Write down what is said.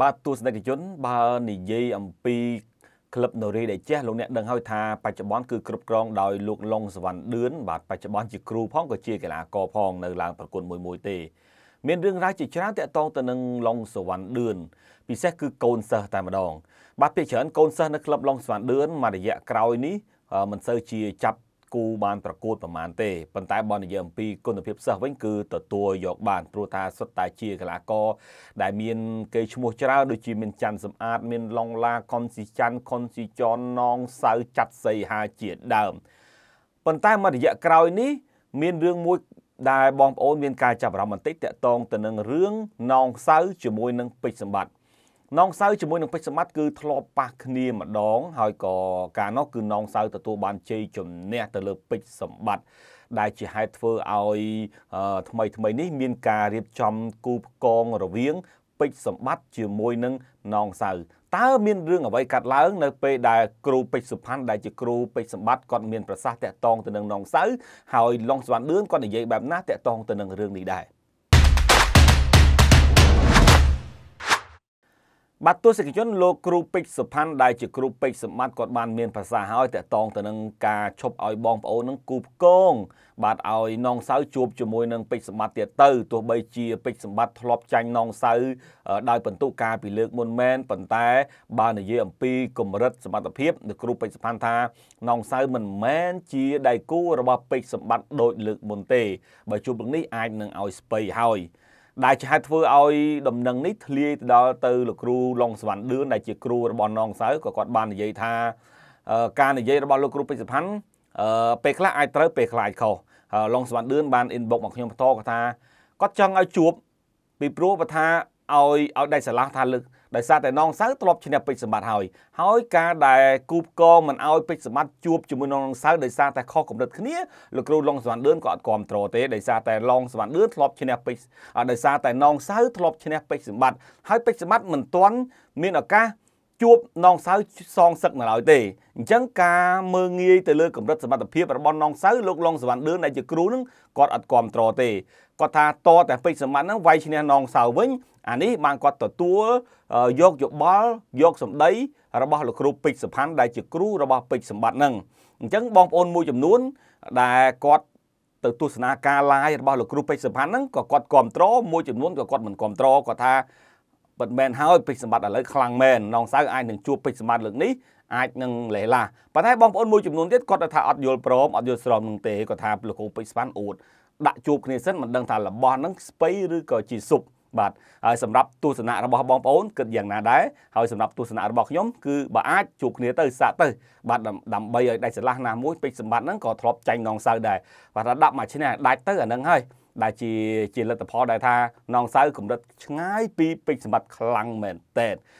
បាទទស្សនិកជនបើនិយាយអំពីក្លឹបនរីដែលចេះលោកអ្នកដឹងហើយថាបច្ចុប្បន្នគឺគ្រប់គ្រងដោយលោកលងសវណ្ណឌឿនបាទបច្ចុប្បន្នជាគ្រូផងក៏ជាកីឡាករផងនៅឡើងប្រគល់មួយមួយទេមានរឿងរ៉ាវជាច្រើនតាក់ទងទៅនឹងឡុងសវណ្ណឌឿនពិសេសគឺកូនសិស្សតែម្ដង បាទភាគច្រើនកូនសិស្សនៅក្លឹបឡុងសវណ្ណឌឿនមួយរយៈក្រោយនេះមិនសូវជាចាប់គូបានប្រកួតប្រមាណទេប៉ុន្តែបើនិយាយអំពីគុណភាពសិស្សវិញគឺទទួលយកបានព្រោះថាសុទ្ធតែជាកីឡាករដែលមានគេឈ្មោះច្រើនដូចជាមានច័ន្ទសំអាត មានឡុងឡាខុនស៊ីច័ន្ទខុនស៊ីចនណងសៅចាត់សីហាជាដើមប៉ុន្តែមករយៈក្រោយ នេះមានរឿងមួយដែលបងប្អូនមានការចាប់អារម្មណ៍បន្តិចតកតងទៅនឹងរឿងណងសៅជាមួយនឹងពេជ្រសម្បត្តិនងសៅជាមួយនឹងពេជ្រសម្បត្តិគឺធ្លាប់ប៉ះគ្នាម្ដងហើយក៏កាលនោះគឺនងសៅទទួលបានជ័យជំនះទៅលើពេជ្រសម្បត្តិដែលជាហេតុធ្វើឲ្យថ្មីថ្មីនេះមានការរៀបចំគូផ្គងរវាងពេជ្រសម្បត្តិជាមួយនឹងនងសៅតើមានរឿងអ្វីកាត់ឡើង នៅពេលដែលគ្រូពេជ្រសុផាន់ដែលជាគ្រូពេជ្រសម្បត្តិគាត់មានប្រសាសន៍តាក់ទងទៅនឹងនងសៅហើយឡុងសវណ្ណឌឿនគាត់និយាយបែបណាតាក់ទងទៅនឹងរឿងនេះដែរបាទទស្សនិកជនលោកគ្រូពេជ្រសុផាន់ដែលជាគ្រូពេជ្រសម្បត្តិគាត់បាន មានភាសាហើយតកតងទៅនឹងការឈប់ឲ្យបងប្អូននឹងគូផ្គងបាទឲ្យនងសៅជួបជាមួយនឹងពេជ្រសម្បត្តិទៀតទៅទោះបីជាពេជ្រសម្បត្តិធ្លាប់ចាញ់នងសៅដោយបន្ទុកការពីលើកមុនមែនប៉ុន្តែបើនិយាយអំពីកម្រិតសមត្ថភាពលោកគ្រូពេជ្រសុផាន់ថានងសៅមិនមែនជាដៃគូរបស់ពេជ្រសម្បត្តិដូចលើកមុនទេបើជួបនឹងនេះអាចនឹងឲ្យស្ពៃហើយដែលជាហេតុធ្វើឲ្យដំណឹងនេះធ្លាយទៅដល់ទៅលោកគ្រូឡុងសវណ្ណឌឿនដែលជាគ្រូរបស់នងសៅក៏គាត់បាននិយាយថាការនិយាយរបស់លោកគ្រូពេជ្រសុផាន់ពេលខ្លះអាចត្រូវពេលខ្លះអាចខុសឡុងសវណ្ណឌឿនបាន inbox មកខ្ញុំផ្ទាល់គាត់ថាគាត់ចង់ឲ្យជួបពីព្រោះបើថាឲ្យឲ្យដាច់ស្រឡះថាលើកដោយសារតែនងសៅធ្លាប់ឈ្នះពេជ្រសម្បត្តិហើយ ហើយការដែលគូបកមិនអោយពេជ្រសម្បត្តិជួបជាមួយនងសៅដោយសារតែខុសកម្រិតគ្នាលោកគ្រូឡុងសវណ្ណដឿនក៏អត់គ្រប់គ្រងទេដោយសារតែឡុងសវណ្ណដឿនធ្លាប់ឈ្នះពេជ្រដោយសារតែនងសៅធ្លាប់ឈ្នះពេជ្រសម្បត្តិហើយពេជ្រសម្បត្តិមិនទាន់មានឱកាសជួបនងសៅសងសឹកនៅឡើយទេអញ្ចឹងការមើងងាយទៅលើកម្រិតសមត្ថភាពរបស់នងសៅលោកឡុងសវណ្ណដឿនដែលជាគ្រូនឹងគាត់អត់គ្រប់ត្រទេគាត់ថាតតែពេជ្រសមត្ថនឹងវាយឈ្នះនងសៅវិញអានេះបានគាត់ទទួលយកយោបល់យកសម្ដីរបស់លោកគ្រូពេជ្រសុផាន់ដែលជាគ្រូរបស់ពេជ្រសម្បត្តិនឹងអញ្ចឹងបងប្អូនមួយចំនួនដែលគាត់ទៅទស្សនាការ live របស់លោកគ្រូពេជ្រសុផាន់ហ្នឹងក៏គាត់គ្រប់ត្រមួយចំនួនក៏គាត់មិនគ្រប់ត្រគាត់ថាពិតមែនហើយពេជ្រសម្បត្តិឥឡូវខ្លាំងមែននងសៅអាចនឹងជួបពេជ្រសម្បត្តិលើកនេះអាចនឹងលេឡាប៉ុន្តែបងប្អូនមួយចំនួនទៀតគាត់ថាអត់យល់ព្រមអត់យល់ស្របនឹងទេគាត់ថាលោកគ្រូពេជ្រស្វាន់អួតដាក់ជួបគ្នាសិនមិនដឹងថារបស់ហ្នឹងស្ពៃឬក៏ជាសុបបាទហើយសម្រាប់ទស្សនៈរបស់បងប្អូនគិតយ៉ាងណាដែរហើយសម្រាប់ទស្សនៈរបស់ខ្ញុំគឺបើអាចជួបគ្នាទៅ សាកទៅបាទដើម្បីឲ្យដាច់ស្រឡះណាមួយពេជ្រសម្បត្តិហ្នឹងក៏ធ្លាប់ចាញ់នងសៅដែរបាទថាដាក់មួយឆ្នាំដាច់ទៅអាហ្នឹងហើយដែលជាជាលទ្ធផលដែលថានងសៅកម្រិតឆ្ងាយពីពេជ្រសម្បត្តិខ្លាំងមែនតើ